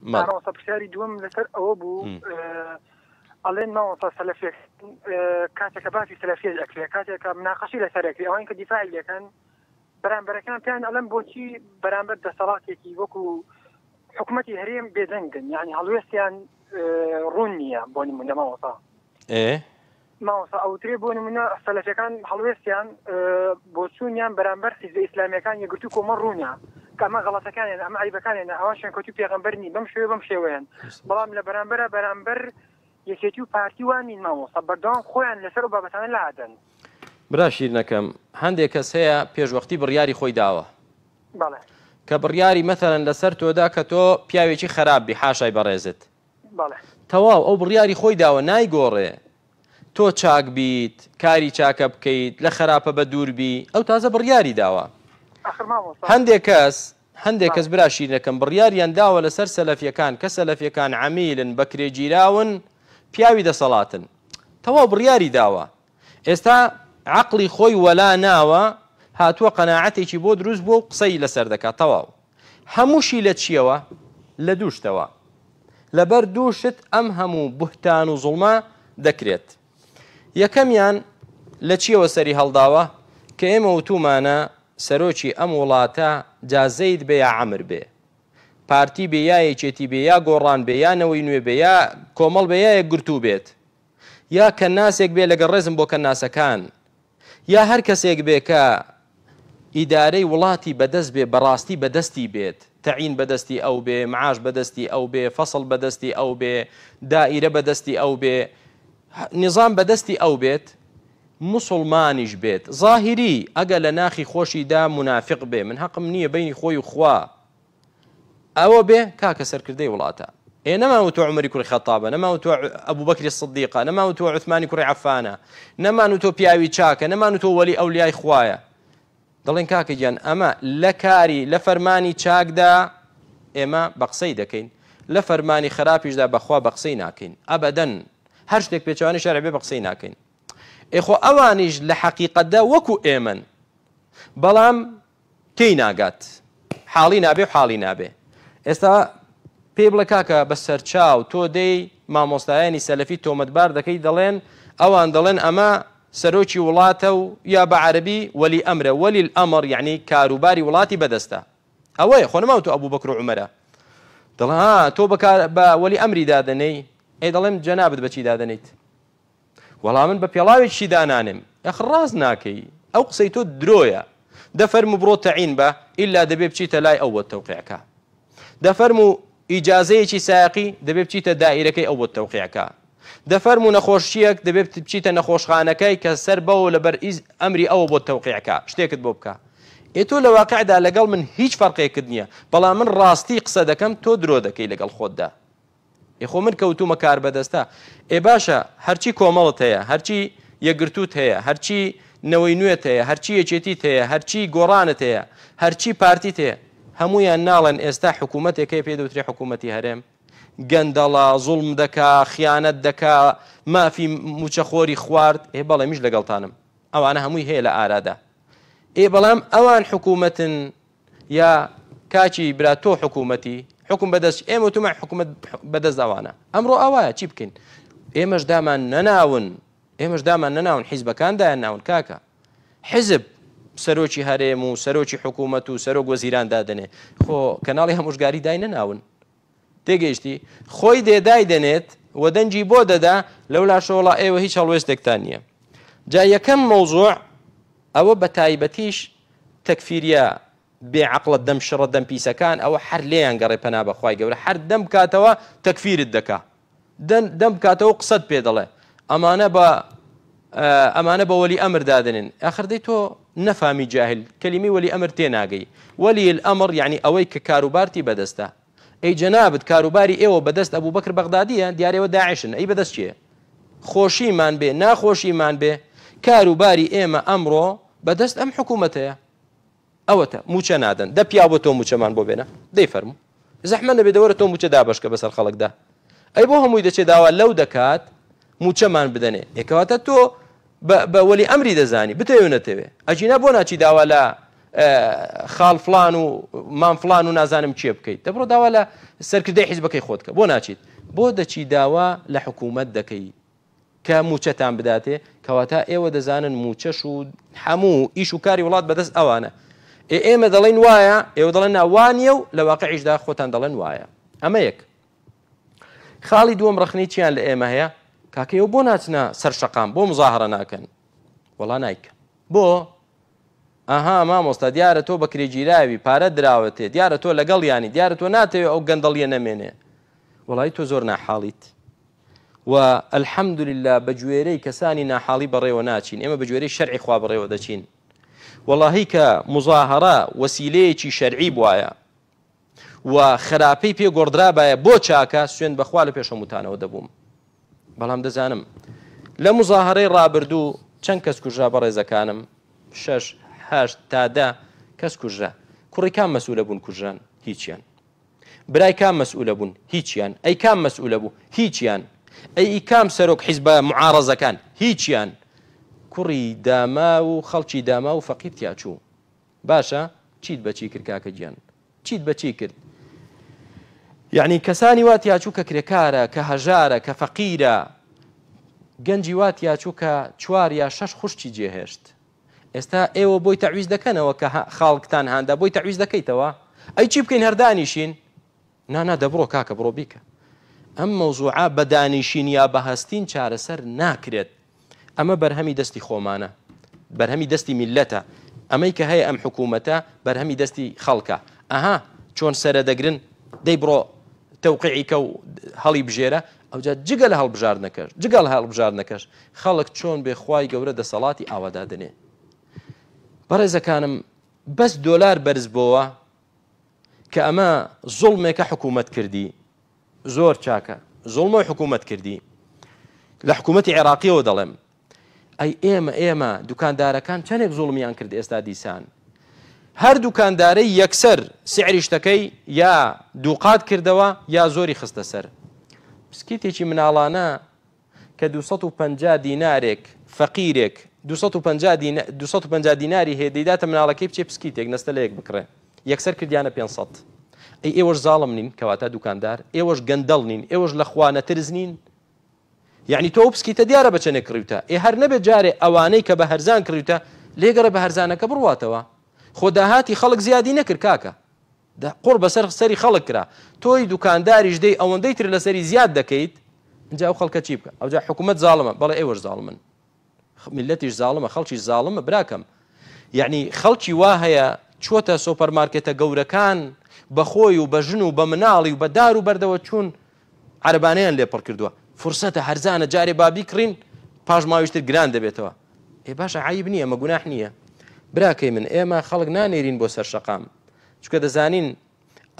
ڕاستە پرسیاری دووەم لەسەر ئەوە بوو ئەڵێن ناوەسا سەلفێک کاتێکە باسی سەلفێ ئەکرێ کاتێکە مناقەشی لەسەرێکی ئەوان کە دیفاعی لەکەن بەرامبەرەکان پێیان ئەلم بۆچی بەرامبەر دەسەڵاتێکی وەکو حکوومەتی هەرێم بێدەنگن یعنی هەڵوێستیان ڕوون نییە بۆ نمونە ماوەسا ماوەسا ئەوترێ بۆ نمونە سەلفەکان هەڵوێستیان بۆچوونیان بەرامبەر سیز ئیسلامیەکان یەگرتو کۆمە ڕوونە ئەمە غڵەتەکانیان ئەمە عیبەکانیان ئەوانشان کۆتی پێغمبەرنی بەم شوێ بەم شێوەیان بەڵام لە بەرامبەر بەرامبەر یەکێتی و پارتیوان نینماوە سەبەردان خۆیان لەسەر و بابەتانە لادەن براشیر نەکەم هەندێک کەس هەیە پێشوەختی بڕیاری خۆی داوە کە بڕیاری مەتەن لەسەر تۆدا کە تۆ پیاوێکی خراپبی حاشای بەڕێزت تەواو ئەو بڕیاری خۆی داوە نایگۆڕێ تۆ چاک بیت کاری چاکە بکەیت لە خراپە بە دووربی ئەو تازە بڕیاری داوە هەندێک کەس هەندێک کەس برا شیرنەکەم بڕیاریان داوە لەسەر سەلەفیەکان کە سەلەفیەکان عمیلن بەکرێگیراون پیاوی دەسەڵاتن تەواو بڕیاری داوە ئێستا عقلی خۆی وەلا ناوە هاتووە قەنەعەتێکی بۆ دروست بۆ قسەی لەسەر دەکات تەواو هەمووشی لە چیەوە لە دووشتەوە لەبەر دووشت ئەم هەموو بوهتان و زوڵما دەکرێت یەکەمیان لە چیەوە سەری هەڵداوە کە ئێمە وتومانە سەرۆکی ئەم وڵاتە جازەیت بێ یا ئەمر بێ پارتی بێ یایەکێتی بێ یا گۆڕان بێیانەوەی نوێ بێ یا کۆمەڵ بە یایە گرتو بێت یا کە ناسێک بێ لەگە ڕێزم بۆ کە ناسەکان یا هەر کەسێک بێ کە ئیدارەی وڵاتی بەدەست بێ بەڕاستی بەدەستی بێت تەعین بەدەستی ئەو بێ معاش بەدەستی ئەو بێ فەصل بەدەستی ئەو بێ دائیرە بەدەستی ئەو بێ نظام بەدەستی ئەو بێت مسلمانیش بێت ظاهری ئەگە لە ناخی خۆشیدا منافق بێ من حەقم نییە بینی خۆی و خوا ئەوە بێ کاکە سەرکردەی وڵاتە ئێ نەماوە تۆ عمەری کوڕی خەتابە نەماوە تۆ ئەبوو بەکری سدیقا نەماوە تۆ عثمانی کوڕی عفانە نەمان و تۆ پیاوی چاکە نەمان و تۆ وەلی ئەو لیای خوایە دەڵێن کاکە گیان ئەمە لە کاری لە فەرمانی چاکدا ئێمە بە قسەی دەکەین لە فەرمانی خراپیشدا بەخوا بە قسەی ناکەین ئەبەدەن هەر شتێک پێچوانی شارە بێ بە قسەی ناکەین ئێخۆ ئەوانیش لە حەقیقەتدا وەکو ئێمن بەڵام کەی ناگات حاڵی نابێ حاڵی نابێ ئێستا پێ بڵە کاکە بە سەرچاو تۆ دەی مامۆستایانی سەلەفی تۆمەتبار دەکەی دەڵێن ئەوان دەڵێن ئەمە سەرۆکی وڵاتە و یا بە عربی وەلی ئەمرە وەلی ئەمر یعنی کاروباری وڵاتی بەدەستە ئەوەیە خۆنماوت تو ئەبوو بەکر عمەرە دڵها تۆ بە وەلی ئەمری دادنەی ئێ دەڵێم جەنابت بەچی دادنیت وەڵام من بە پێڵاوێکی دانانم ئەخ ڕاز ناکەی ئەو قسەی تۆ درۆیە دەفەرم و بڕۆتەعین بە ئللا دەبێ بچیتە لای ئەو بۆ تەوقعەکە دەفەرم و ئیجاازەیەکی ساقی دەبێ بچیتە دائیرەکەی ئەو بۆ تەوقعەکە دەفەرم و نەخۆشیەک دەبێت بچیتە نەخۆشخانەکەی کە سەر بەوە لەبەر ئەمری ئەوە بۆ تەوقعەکە شتێکت بۆ بکە ئێتۆ لە واقعدا لەگەڵ من هیچ فەرقێکرد نییە بەڵام من ڕاستی قسە دەکەم تۆ درۆ دەکەی لەگەڵ خۆتدا یخۆ من کەوتومە کار بەدەستە ئێ باشە هەرچی کۆمەڵت هەیە هەرچی یەگرتووت هەیە هەرچی نەوەی نوێت هەیە هەرچی یەکێتیت هەیە هەرچی گۆڕانت هەیە هەرچی پارتی هەیە هەمویان ناڵەن ئێستا حکوومەتێکی پێدەوتری حکوومەتی هەرێم گەندەڵا زوڵم دەکا خیانەت دەکا مافی موچەخۆری خوارد ئێ بەڵێ میش لەگەڵتانم ئەوانە هەمووی هەیە لە ئارادا ئێ بەڵام ئەوان حکوومەتن یا کاچی برا تۆ حکوومەتی حکم بەدەست ئێمە تومە حکوومەت بەدەست داوانە ئەمڕۆ ئەوایە چی بکەین ئێمەش دامان نەناون ئێمەش دامان نەناون حیزبەکاندایان ناون کاکە حزب سەرۆکی هەرێم و سەرۆکی حکوومەت و سەرۆک وەزیران دادنێ خۆ کەناڵی هەموشگاری دای نەناون تێگەیشتی خۆی دێدای دەنێت وەدەنجی بۆ دەدا لەو لا شۆڵە ئێوە هیچ هەڵوێستێکتان نییە جا یەکەم مەوزوع ئەوە بە تایبەتیش تەکفیریە بێعقلت دەم شڕە دەم پیسەکان ئەوە هەر لێیان گەڕێ پەنا بەخوای گەورە هەر دەم کاتەوە تەکفیرت دەکا دەم کاتەوە قسەت پێ دەڵێ ئەمانە بە ئەمانە بە وەلی ئەمر دادنن ئەخردەی تۆ نەفامی جاهل کەلیمی وەلی ئەمر تێناگەی وەلی ئەمر یعنی ئەوەی کە کاروبارتی بەدەستە ئەی جەنابەت کاروباری ئێوە بەدەست ئەبوو بەکر بەغدادیە دیارەوە داعشن ئەی بەدەست چیە خۆشیمان بێ ناخۆشیمان بێ کاروباری ئێمە ئەمڕۆ بەدەست ئەم حکوومەتەیە ئەوەتە موچە نادەن دە پیاوە تۆ موچەمان بۆ بێنە دەی فەرمو زەحمە نەبێ دەوەرە تۆ موچە دابشکە بەسەر خەڵکدا ئەی بۆ هەمووی دەچێت داوا لەو دەکات موچەمان بدەنێ ێکەواتە تۆ بەوەلی ئەمری دەزانی بتەوێنەتەوێ ئەجینا بۆ ناچی داوا لە خاڵ فلان و مام فلان و نازانم چێ بکەیت دەبڕۆ داوا لە سەرکردی حیز بەکەی خۆتکە بۆ ناچیت بۆ دەچی داوا لە حکوومەت دەکەی کە موچەتان بداتێ کەواتە ئێوە دەزانن موچەش و هەموو ئیش و کاری وڵات بەدەست ئەوانە ئێمە دەڵێن وایە ئێوە دەڵێن ناوانە و لە واقعیشدا خۆتان دەڵێن وایە ئەمە یەک خاڵی دووەم ڕخنی چیان لە ئێمە هەیە کاکەەوە بۆ ناچنە سەر شەقام بۆ مزاهرە ناکەن وەڵا نیکە بۆ ئەها مامۆستا دیارە تۆ بە کرێگیراوی پارە دراوەتێ دیارە تۆ لەگەڵ ینی دیارە تۆ ناتەوێت ئەو گەندەڵیە نەمێنێ وڵی تۆ زۆر ناحاڵیت و ئەلحەمدللا بە گوێرەی کەسانی ناحاڵی بەڕێوە ناچین ئێمە بە گوێرەی شەرعی خوا بڕێوە دەچین وەڵاهی کە مزاهرە وەسیلەیەکی شەرعی بواە و خراپەی پێ گۆدرا باە بۆ چاکە سوێن بەخوا لە پێشەموتانەوە دەبووم بەڵام دەزانم لە مزاهرەی ڕابردوو چەند کەس کوژرا بە ڕێزەکانم شش هەشت تادا کەس کوژرا کوڕی کام مەسوولە بوون کوژان هیچیان برای کام مەسوولە بوون هیچیان ئەی کام مەسوولە بوو هیچیان ئەی ئیکام سەرۆک حیز بە معارەزەکان هیچیان کوڕی داما و خەڵکی داما و فەقیت تیاچوو باشە چیت بەچی کرد کاکە گیان چیت بەچی کرد یعنی کەسانی وا تیاچوو کە کرێکارە کە هەژارە کە فەقیرە گەنجی وا تیاچوو کە چوار یا شەش خوشتی جێهێشت ئێستا ئێوە بۆی تەویز دەکەنەوە کە خاڵکتان هادا بۆی تەویز دەکەیتەوە ئەی چی بکەین هەردانیشین نانا دەبڕۆ کاکە بڕۆ بیکە ئەم مەوزوعە بە دانیشین یا بە هەستین چارەسەر ناکرێت ئەمە بەرهەمی دەستی خۆمانە بەرهەمی دەستی میلەتە ئەمەی کە هەیە ئەم حکوومەتە بەرهەمی دەستی خەڵکە ئەها چۆن سەرەدەگرن دەیبڕۆ تەوقعیکە و هەڵی بژێرە ئەوجا جگە لە هەڵبژار نەکەش جگەل هەڵبژار نەکەش خەڵک چۆن بێخوای گەورە دەسەڵاتی ئاوادادنێ بەڕێزەکانم بەس دۆلار بەرز بۆوە کە ئەمە زڵمێکە حکوومەت کردی زۆر چاکە زڵمەوەی حکوومەت کردی لە حکوومەتی عێراقیەوە دەڵێم ئەی ئێمە ئێمە دوکاندارەکان چەندێک زوڵمیان کرد ئێستا دیسان هەر دوکاندارەی یەکسەر سعری شتەکەی یا دووقات کردەوە یا زۆری خستە سەر پسکیتێکی مناڵانە کە 250 دینارێک فەقیرێک 250 دیناری هەیە دەیداتە مناڵەکەی بچێ پسکیتێک نستە لەیەک بکڕێ یەکسەر کردیانە 500 ئەی ئێوەش زاڵم نین کەواتە دوکاندار ئێوەش گەندەڵ نین ئێوەش لە خوانە ترز نین یعنی تۆ بسکیتە دیارە بەچەنێک کڕوتە ئێ هەر نەبێت جارێ ئەوانەی کە بە هەرزان کڕوتە لێگەرە بە هەرزانەکە بڕواتەوە خۆداهاتی خەڵک زیادی نەکرد کاکە قڕ بەسەر سەری خەڵک کرا تۆی دوکانداریش دەی ئەوەندەی تر لە سەری زیاد دەکەیت جا خەڵکە چی بکە ئەوجا حکوومەت زاڵمە بەڵێ ئێوەش زاڵمن ملەتیش زاڵمە خەڵکی زاڵمە براکەم یعنی خەڵکی وا هەیە چۆتە سۆپەرمارکێتە گەورەکان بەخۆی و بە ژن و بە مناڵی و بە دار و بەردەوە چوون عربانیان لێپڕ کردووە فرسەتە هرزانه جاري بابی کڕین پاش ماویشتر گران دەبێتەوە ێ باش عیب نییە مە گوناح نییە براکەی من اي ما نانێرین بۆ سەر شەقام چکە دەزانین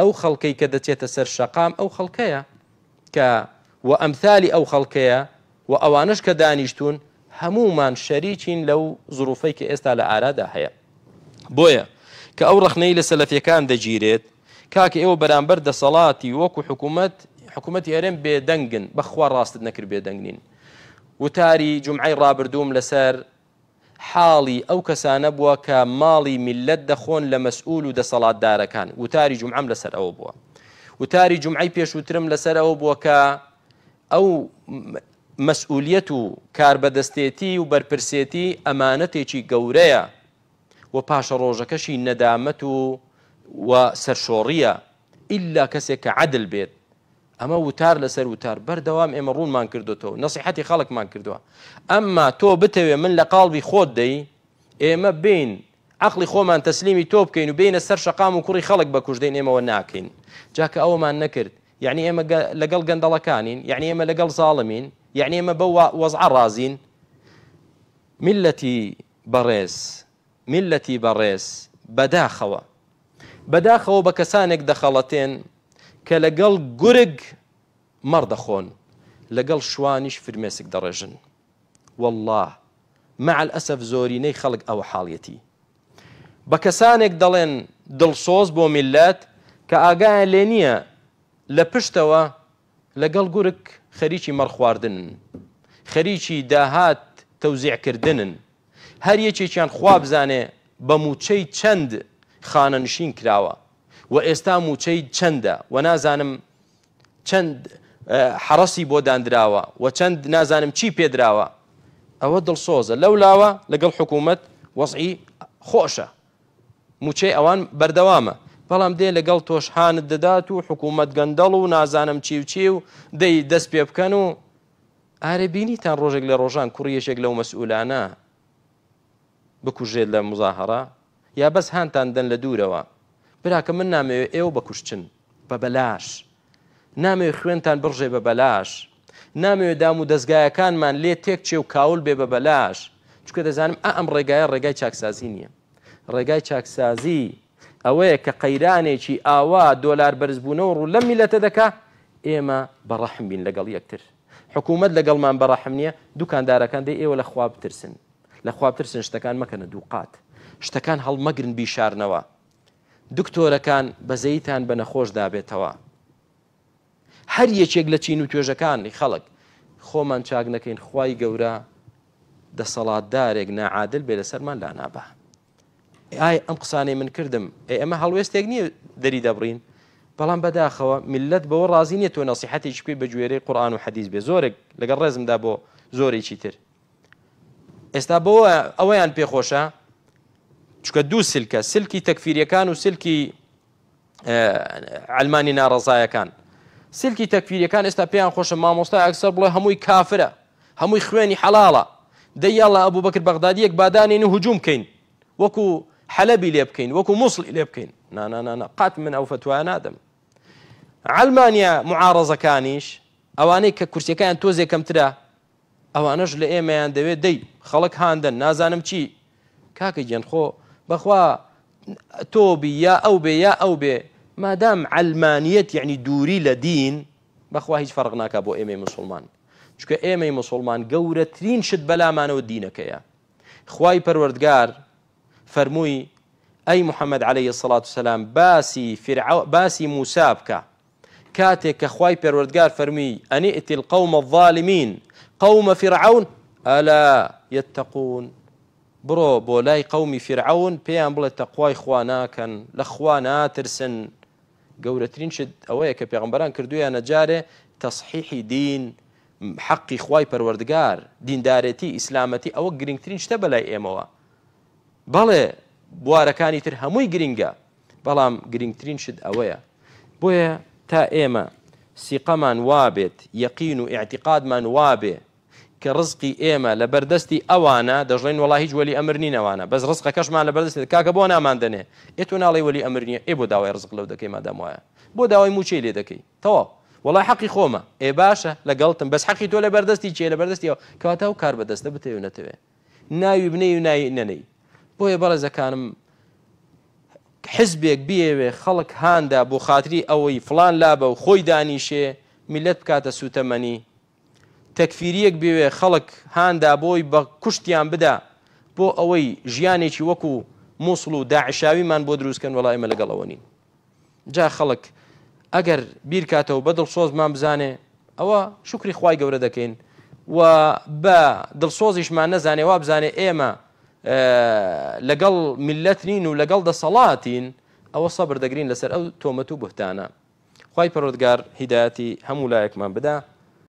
او خەڵکەی کە دەچێتە سر شەقام او خەڵکەیە کە و ئەمثالی ئەو خەڵکەیە و ئەوانش کە دانیشتون شريكين لو لەو زروفەی على اراده لە بويا هەیە بۆیە کە ئەو ڕخنەی لە سەلەفیەکان صلاتي وكو ئێوە حکوومەتتی هەرێم بێدەنگن بەخوا ڕاستت نەکرد بێدەنگین وتاری جمعی ڕابردوم لەسەر حاڵی ئەو کەسانە بووە کە ماڵی میلەت دەخۆن لە مەسئول و دەسەڵاتدارەکان وتاری جمعام لەسەر ئەوە بووە وتاری جمعی پێشووترم لەسەر ئەوە بووە کە ئەو مەسئولیت و کاربەدەستێتی و بەرپرسێتی ئەمانەتێکی گەورەیە و پاشە ڕۆژەکەشی نەدامەت و و سەرشۆڕیە ئللا کەسێک کە عدل بێت اما وتار لسر وتار مان ئێمە تو نصيحتي خلق مان کردووە اما تو بتوي من لە خود دي دەی ئێمە بین عقلی خۆمان تەسلیمی تۆ بکەین و بینە سەر شقام و خلق خەڵک اما وناكين جاك جاکە ئەوەمان نەکرد یعنی ئێمە لەگەڵ گەندەڵەکانین یعنی يعني اما زاڵمین ظالمين يعني اما بو ڕازین رازين ملتي باريس ملتي بەداخەوە بداخوا بداخوا بكسانك دخلتين کە لەگەڵ گورگ مەڕ دەخۆن لەگەڵ شوانیش فرمێسک دەڕێژن والله مع ئەسف زۆرینەی خەڵک ئەوە حاڵەتی بە کەسانێک دەڵێن دڵسۆز بۆ میلەت کە ئاگایە لێ نییە لە پشتەوە لەگەڵ گورک خەریکی مەرخواردنن خەریکی داهات تەوزیعکردنن هەر یەکێکیان خواب بزانێ بە موچەی چەند خانە نشین کراوە و ئێستا موچەی چەندە و نازانم چەند حەڕەسی بۆ دانراوە و چەند نازانم چی پێدراوە ئەوە دڵسۆزە لەو لاوە لەگەڵ حکوومەت وەزعی خۆشە موچەی ئەوان بەردەوامە بەڵام دێ لەگەڵ تۆشحانت دەدات و حکوومەت گەندەڵ و نازانم چیوچی و دەی دەست پێ بکەن و ئارەبینیتان ڕۆژێک لە ڕۆژان کوڕیەشێک لەو مەسئولانە بکوژێت لە مزاهرە یا بەس هاانتان دەن لە دوورەوە براکە من نامەوێت ئێوە بەکوشتن بە بەلاش نامەوێت خوێنتان بڕژێ بە بەلاش نامەوێت دام و دەستگایەکانمان لێ تێک چێ و کاول بێ بە بەلاش چکە دەزانم ئەم ڕێگایە ڕێگای چاکسازی نییە ڕێگای چاکسازی ئەوەیە کە قەیرانێکی ئاوا دۆلار بەرزبوونەوە ڕوو لە میلەتە دەکا ئێمە بەڕەحم بین لەگەڵ یەکتر حکوومەت لەگەڵمان بەڕەحم نییە دوکاندارەکان دەی ئێوە لە خوا بترسن لە خوا بترسن شتەکان مەکەنە دووقات شتەکان هەڵمەگرن بیشارنەوە دکتۆرەکان بەزەیتان بە نەخۆش دابێتەوە. هەر یەکێک لە چین و توێژەکانی خەڵک خۆمان چاک نەکەین خی گەورە دەسەڵاتدارێک نعادل بێ لەسەرمان لانابە. ئای ئەم قسانەی من کردم ئێمە هەڵوێستێک نییە دەری دەبڕین بەڵام بەداخەوە میلت بۆ ڕازی نیە تۆ نسیحەتی شکی بە جوێرەی قورآان و حەدیز بێ زۆرێک لەگەڵ ڕێزمدا بۆ زۆرێکی تر. ئێستا بۆ ئەوەیان پێخۆشە چکە دوو سلکە سلکی تەکفیریەکان و سلکی ئەلمانی آه، ناڕزایەکان سلکی تەکفیریەکان ئێستا پێیان خۆشە مامۆستا ئەکسەر بڵێ هەمووی کافرە هەمووی خوێنی حەلاڵە دەیاڵە ئەبوو بەکرد بەغدادیەک بادانین و هجووم بکەین وەکو حەلەبی لێ بکەین وەکو مسلی لێ بکەین نانانانا قات من ئەو فتوایە نادەم ئەلمانیا معارەزەکانیش ئەوانەی کە کورسەکەیان تۆزێک کەمترە ئەوانەش لە ئێمەیان دەوێت دەی خەڵک هاندن نازانم چی کاکە گیانخۆ بخوا توبي يا أو بي يا أو بي ما دام علمانية يعني دوري لدين بخوا هیچ فەرق ناکە إيمي مسلمان چکە إيمي مسلمان گەورەترین شد بلا دینەکەیە خوای پەروەردگار فەرمووی ئەی محەممەد عليه سڵات وسلام باسی فرع... باسي موسا بکە کاتێک کە كاتك پەروەردگار فەرمی ئەنی ئتیل القوم الظالمين قوم فرعون الا يتقون بڕۆ بۆ لای قەومی فرعون پێیان بڵێت تەخوای خوا ناکەن لە خوا ناترسن گەورەترین شت ئەوەیە کە پێغمبەران کردویانە جارێ تەصحیحی دین حەقی خوای پەروەردگار دیندارەتی ئیسلامەتی ئەوە گرنگترین شتە بەلای ئێمەوە بەڵێ بوارەکانی تر هەمووی گرینگە بەڵام گرنگترین شت ئەوەیە بۆیە تا ئێمە سیقەمان وابێت یەقین و ئاعتقادمان وابێ کە ڕزقی ئێمە لە بەردەستی ئەوانە دەژڵین وڵی هیچ وەلی ئەمرنی نەوانە بەس ڕستقە کەشمان لە بەردەستی کاکە بۆ ناماندنێ ئێتو ناڵی وەلی ئەمرنیە ئێ بۆ داوای ڕزق لەو دەکەی مادەم وایە بۆ داوای موچی لێ دەکەی تەواو وڵی حەقی خۆمە ئێ باشە لەگەڵتم بەس حەقی تۆ لە بەردەستی چێ لە بەردەستیەوە کەواتە و کار بەدەستە بتێونەتەوێ ناوی بنەی و نای نەنەی بۆیە بەڵێزەکانم حزبێک بیەوێ خەڵک هااندا بۆ خااتری ئەوەی فلان لابە و خۆی دانیشێ میلەت بکاتە سوتەمەنی تەکفیریەک بوێ خەڵک هاندا بۆی بە کوشتیان بدا بۆ ئەوەی ژیانێکی وەکو مووسڵ و داعشاویمان بۆ دروستکەن وڵایمە لەگەڵەوە نین جا خەڵک ئەگەر بیرکاتەوە بەدڵ سۆزمان بزانێ ئەوە شکری خی گەورە دەکەین و بە دڵسۆزیشمان نەزانێ وا بزانێ ئێمە لەگەڵ ملەت نین و لەگەڵ دەسەڵاتین ئەوە سەبر دەگرین لەسەر ئەو تۆمەت و بهتانە خی پەرۆدگار هیداەتی هەموو لایەکمان بدە